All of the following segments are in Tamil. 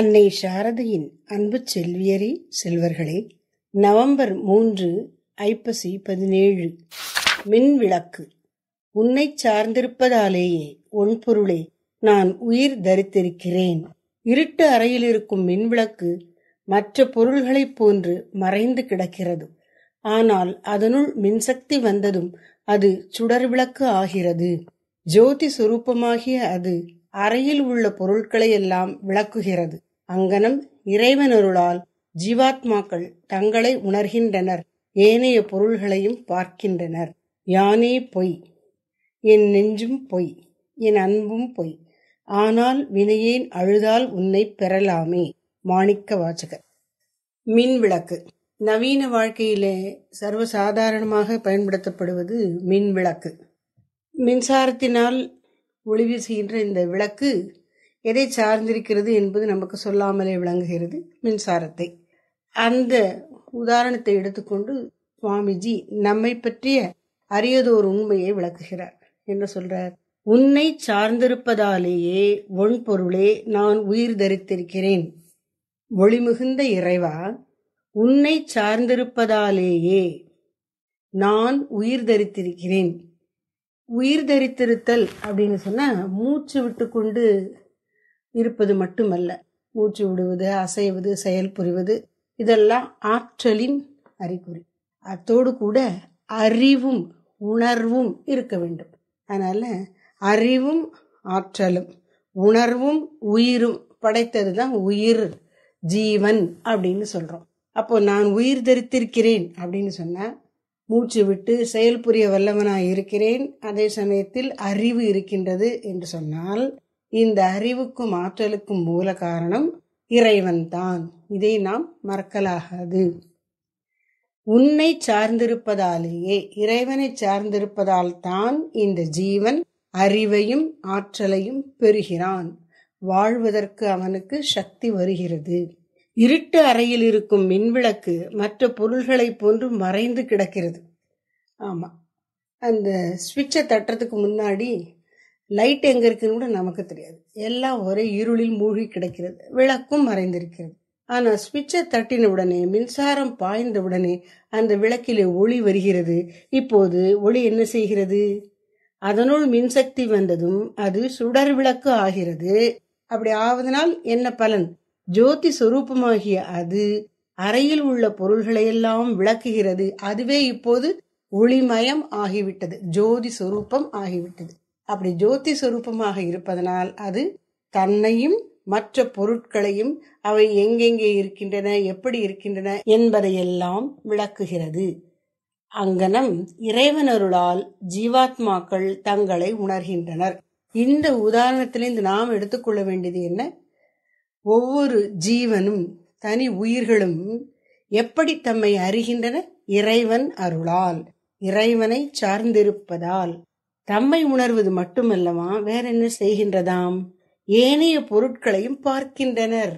அன்னை சாரதையின் அன்பு செல்வியரே செல்வர்களே நவம்பர் மூன்று ஐப்பசி பதினேழு மின் விளக்கு உன்னை சார்ந்திருப்பதாலேயே உன் பொருளே நான் உயிர் தரித்திருக்கிறேன் இருட்டு அறையில் இருக்கும் விளக்கு மற்ற பொருள்களைப் போன்று மறைந்து கிடக்கிறது ஆனால் அதனுள் மின்சக்தி வந்ததும் அது சுடர் விளக்கு ஆகிறது ஜோதி சுரூபமாகிய அது அறையில் உள்ள பொருட்களையெல்லாம் விளக்குகிறது அங்கனம் இறைவனருளால் ஜீவாத்மாக்கள் தங்களை உணர்கின்றனர் ஏனைய பொருள்களையும் பார்க்கின்றனர் யானே பொய் என் நெஞ்சும் பொய் என் அன்பும் பொய் ஆனால் வினையேன் அழுதால் உன்னை பெறலாமே மாணிக்க வாசகர் மின் விளக்கு நவீன வாழ்க்கையிலே சர்வசாதாரணமாக பயன்படுத்தப்படுவது மின் விளக்கு மின்சாரத்தினால் ஒளிவு செய்கின்ற இந்த விளக்கு எதை சார்ந்திருக்கிறது என்பது நமக்கு சொல்லாமலே விளங்குகிறது மின்சாரத்தை அந்த உதாரணத்தை எடுத்துக்கொண்டு சுவாமிஜி நம்மை பற்றிய அரியதோர் உண்மையை விளக்குகிறார் என்ன சொல்றார் உன்னை சார்ந்திருப்பதாலேயே ஒன் பொருளே நான் உயிர் தரித்திருக்கிறேன் ஒளிமிகுந்த இறைவா உன்னை சார்ந்திருப்பதாலேயே நான் உயிர் தரித்திருக்கிறேன் உயிர் தரித்திருத்தல் அப்படின்னு சொன்னால் மூச்சு விட்டுக்கொண்டு இருப்பது மட்டுமல்ல மூச்சு விடுவது அசைவது செயல் புரிவது இதெல்லாம் ஆற்றலின் அறிகுறி அத்தோடு கூட அறிவும் உணர்வும் இருக்க வேண்டும் அதனால் அறிவும் ஆற்றலும் உணர்வும் உயிரும் படைத்தது தான் உயிர் ஜீவன் அப்படின்னு சொல்கிறோம் அப்போ நான் உயிர் தரித்திருக்கிறேன் அப்படின்னு சொன்னால் மூச்சு விட்டு செயல் புரிய வல்லவனாக இருக்கிறேன் அதே சமயத்தில் அறிவு இருக்கின்றது என்று சொன்னால் இந்த அறிவுக்கும் ஆற்றலுக்கும் மூல காரணம் இறைவன்தான் இதை நாம் மறக்கலாகாது உன்னை சார்ந்திருப்பதாலேயே இறைவனை சார்ந்திருப்பதால் தான் இந்த ஜீவன் அறிவையும் ஆற்றலையும் பெறுகிறான் வாழ்வதற்கு அவனுக்கு சக்தி வருகிறது இருட்டு அறையில் இருக்கும் மின்விளக்கு மற்ற பொருள்களை போன்று மறைந்து கிடக்கிறது ஆமாம் அந்த சுவிட்சை தட்டுறதுக்கு முன்னாடி லைட் எங்கே இருக்குன்னு கூட நமக்கு தெரியாது எல்லாம் ஒரே இருளில் மூழ்கி கிடக்கிறது விளக்கும் மறைந்திருக்கிறது ஆனால் சுவிட்சை தட்டின உடனே மின்சாரம் பாய்ந்த உடனே அந்த விளக்கிலே ஒளி வருகிறது இப்போது ஒளி என்ன செய்கிறது அதனுள் மின்சக்தி வந்ததும் அது சுடர் விளக்கு ஆகிறது அப்படி ஆவதனால் என்ன பலன் ஜோதி சொரூபமாகிய அது அறையில் உள்ள பொருள்களையெல்லாம் விளக்குகிறது அதுவே இப்போது ஒளிமயம் ஆகிவிட்டது ஜோதி சொரூபம் ஆகிவிட்டது அப்படி ஜோதி சுரூபமாக இருப்பதனால் அது தன்னையும் மற்ற பொருட்களையும் அவை எங்கெங்கே இருக்கின்றன எப்படி இருக்கின்றன என்பதையெல்லாம் விளக்குகிறது அங்கனம் இறைவனருளால் ஜீவாத்மாக்கள் தங்களை உணர்கின்றனர் இந்த உதாரணத்திலிருந்து நாம் எடுத்துக்கொள்ள வேண்டியது என்ன ஒவ்வொரு ஜீவனும் தனி உயிர்களும் எப்படி தம்மை அறிகின்றன இறைவன் அருளால் இறைவனை சார்ந்திருப்பதால் தம்மை உணர்வது மட்டுமல்லவா வேற என்ன செய்கின்றதாம் ஏனைய பொருட்களையும் பார்க்கின்றனர்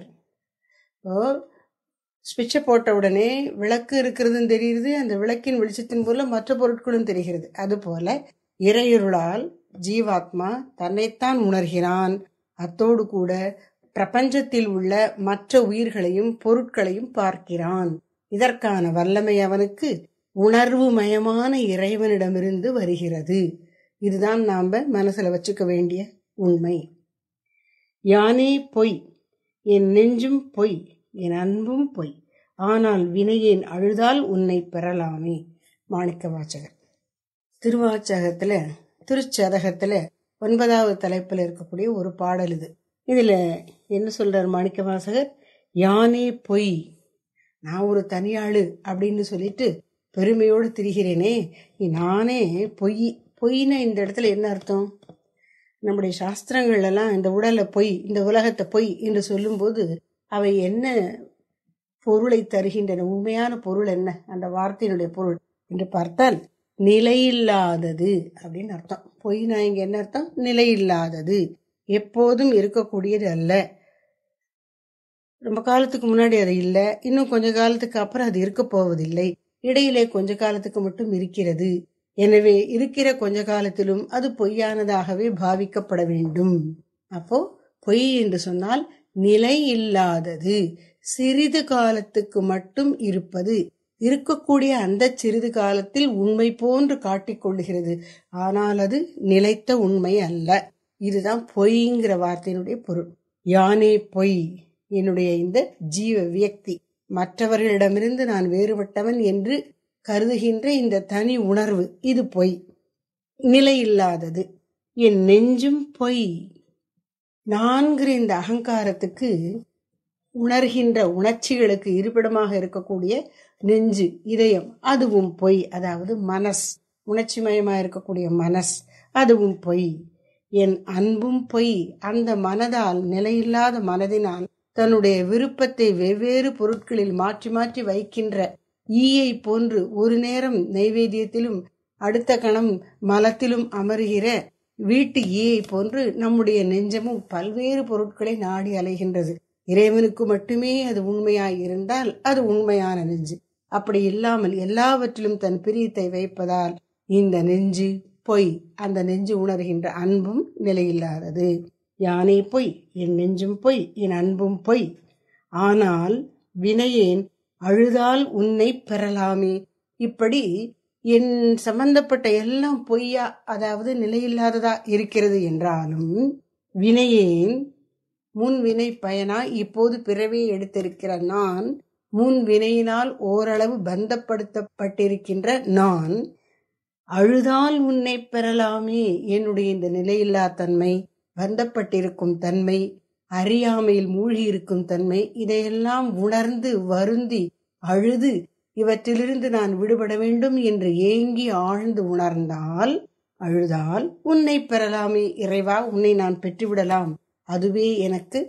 ஸ்விட்சை போட்ட உடனே விளக்கு இருக்கிறதுன்னு தெரிகிறது அந்த விளக்கின் வெளிச்சத்தின் போல மற்ற பொருட்களும் தெரிகிறது அதுபோல இறையுருளால் ஜீவாத்மா தன்னைத்தான் உணர்கிறான் அத்தோடு கூட பிரபஞ்சத்தில் உள்ள மற்ற உயிர்களையும் பொருட்களையும் பார்க்கிறான் இதற்கான வல்லமை அவனுக்கு உணர்வு மயமான இறைவனிடமிருந்து வருகிறது இதுதான் நாம் மனசில் வச்சுக்க வேண்டிய உண்மை யானே பொய் என் நெஞ்சும் பொய் என் அன்பும் பொய் ஆனால் வினையேன் அழுதால் உன்னை பெறலாமே மாணிக்க வாச்சகர் திருவாச்சகத்தில் திருச்சதகத்தில் ஒன்பதாவது தலைப்பில் இருக்கக்கூடிய ஒரு பாடல் இது இதில் என்ன சொல்கிறார் மாணிக்க வாசகர் யானே பொய் நான் ஒரு தனியாளு அப்படின்னு சொல்லிட்டு பெருமையோடு திரிகிறேனே நானே பொய் பொய்னா இந்த இடத்துல என்ன அர்த்தம் நம்முடைய சாஸ்திரங்கள்லாம் இந்த உடலை பொய் இந்த உலகத்தை பொய் என்று சொல்லும்போது அவை என்ன பொருளை தருகின்றன உண்மையான பொருள் என்ன அந்த வார்த்தையினுடைய பொருள் என்று பார்த்தால் நிலையில்லாதது அப்படின்னு அர்த்தம் பொய்னா இங்கே என்ன அர்த்தம் நிலையில்லாதது எப்போதும் இருக்கக்கூடியது அல்ல ரொம்ப காலத்துக்கு முன்னாடி அது இல்லை இன்னும் கொஞ்ச காலத்துக்கு அப்புறம் அது இருக்க போவதில்லை இடையிலே கொஞ்ச காலத்துக்கு மட்டும் இருக்கிறது எனவே இருக்கிற கொஞ்ச காலத்திலும் அது பொய்யானதாகவே பாவிக்கப்பட வேண்டும் அப்போ பொய் என்று சொன்னால் நிலை இல்லாதது சிறிது காலத்துக்கு மட்டும் இருப்பது இருக்கக்கூடிய அந்த சிறிது காலத்தில் உண்மை போன்று காட்டிக்கொள்கிறது ஆனால் அது நிலைத்த உண்மை அல்ல இதுதான் பொய்ங்கிற வார்த்தையினுடைய பொருள் யானே பொய் என்னுடைய இந்த ஜீவ வியக்தி மற்றவர்களிடமிருந்து நான் வேறுபட்டவன் என்று கருதுகின்ற இந்த தனி உணர்வு இது பொய் நிலையில்லாதது என் நெஞ்சும் பொய் நான்கிற இந்த அகங்காரத்துக்கு உணர்கின்ற உணர்ச்சிகளுக்கு இருப்பிடமாக இருக்கக்கூடிய நெஞ்சு இதயம் அதுவும் பொய் அதாவது மனஸ் உணர்ச்சிமயமாக இருக்கக்கூடிய மனஸ் அதுவும் பொய் என் அன்பும் பொய் அந்த மனதால் நிலையில்லாத மனதினால் தன்னுடைய விருப்பத்தை வெவ்வேறு பொருட்களில் மாற்றி மாற்றி வைக்கின்ற ஈயை போன்று ஒரு நேரம் நைவேத்தியத்திலும் அடுத்த கணம் மலத்திலும் அமருகிற வீட்டு ஈயை போன்று நம்முடைய நெஞ்சமும் பல்வேறு பொருட்களை நாடி அலைகின்றது இறைவனுக்கு மட்டுமே அது உண்மையாய் இருந்தால் அது உண்மையான நெஞ்சு அப்படி இல்லாமல் எல்லாவற்றிலும் தன் பிரியத்தை வைப்பதால் இந்த நெஞ்சு பொய் அந்த நெஞ்சு உணர்கின்ற அன்பும் நிலையில்லாதது யானை பொய் என் நெஞ்சும் பொய் என் அன்பும் பொய் ஆனால் வினையேன் அழுதால் உன்னை பெறலாமே இப்படி என் சம்பந்தப்பட்ட எல்லாம் பொய்யா அதாவது நிலையில்லாததா இருக்கிறது என்றாலும் வினையேன் முன் வினை பயனா இப்போது பிறவே எடுத்திருக்கிற நான் முன் வினையினால் ஓரளவு பந்தப்படுத்தப்பட்டிருக்கின்ற நான் அழுதால் உன்னை பெறலாமே என்னுடைய இந்த நிலையில்லா தன்மை பந்தப்பட்டிருக்கும் தன்மை அறியாமையில் மூழ்கியிருக்கும் தன்மை இதையெல்லாம் உணர்ந்து வருந்தி அழுது இவற்றிலிருந்து நான் விடுபட வேண்டும் என்று ஏங்கி ஆழ்ந்து உணர்ந்தால் அழுதால் உன்னை பெறலாமே இறைவா உன்னை நான் பெற்றுவிடலாம் அதுவே எனக்கு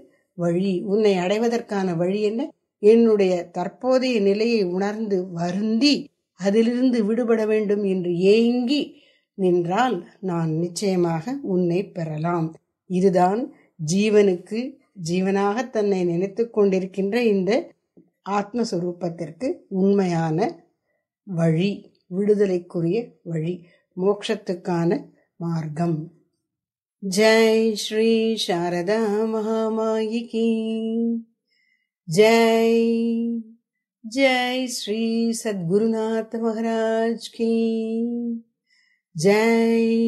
வழி உன்னை அடைவதற்கான வழி என்ன என்னுடைய தற்போதைய நிலையை உணர்ந்து வருந்தி அதிலிருந்து விடுபட வேண்டும் என்று ஏங்கி நின்றால் நான் நிச்சயமாக உன்னை பெறலாம் இதுதான் ஜீவனுக்கு ஜீவனாக தன்னை நினைத்து கொண்டிருக்கின்ற இந்த ஆத்மஸ்வரூபத்திற்கு உண்மையான வழி விடுதலைக்குரிய வழி மோட்சத்துக்கான மார்க்கம் ஜெய் ஸ்ரீ சாரதா மகாமாயிகி ஜெய் ஜெய் ஸ்ரீ சத்குருநாத் மகாராஜ் கி ஜெய்